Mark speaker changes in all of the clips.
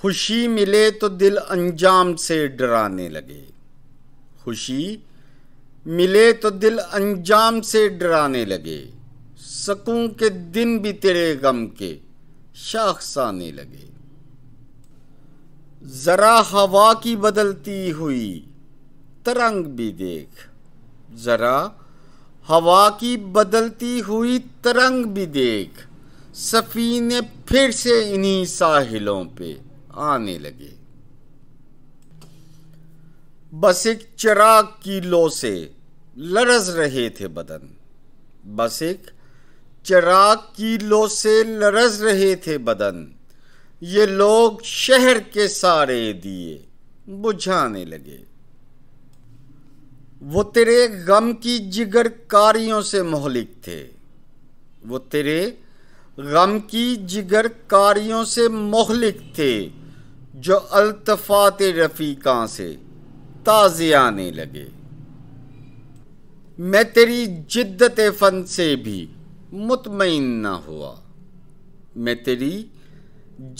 Speaker 1: खुशी मिले तो दिल अंजाम से डराने लगे खुशी मिले तो दिल अंजाम से डराने लगे सकूं के दिन भी तेरे गम के आने लगे ज़रा हवा की बदलती हुई तरंग भी देख ज़रा हवा की बदलती हुई तरंग भी देख सफ़ीने फिर से इन्हीं साहिलों पे आने लगे बस एक चिराग की लो से लरज रहे थे बदन बस एक चिराग की लो से लरज रहे थे बदन ये लोग शहर के सारे दिए बुझाने लगे वो तेरे गम की जिगर कारियों से मोहलिक थे वो तेरे गम की जिगर कारियों से मोहलिक थे जो अल्तफात रफ़ीक़ा से ताज़े आने लगे मैं तेरी जिद्दत फ़न से भी मुतमिन न हुआ मैं तेरी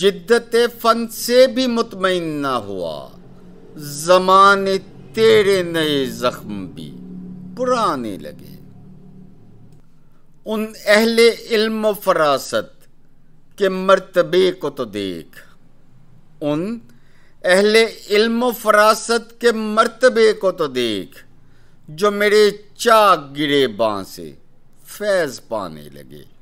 Speaker 1: जिद्दत फ़न से भी मुतमिन न हुआ जमाने तेरे नए ज़ख्म भी पुराने लगे उन अहले इल्म फरासत के मरतबे को तो देख उन अहले इल्म फरासत के मर्तबे को तो देख जो मेरे चाक गिरे बाँ से फैज़ पाने लगे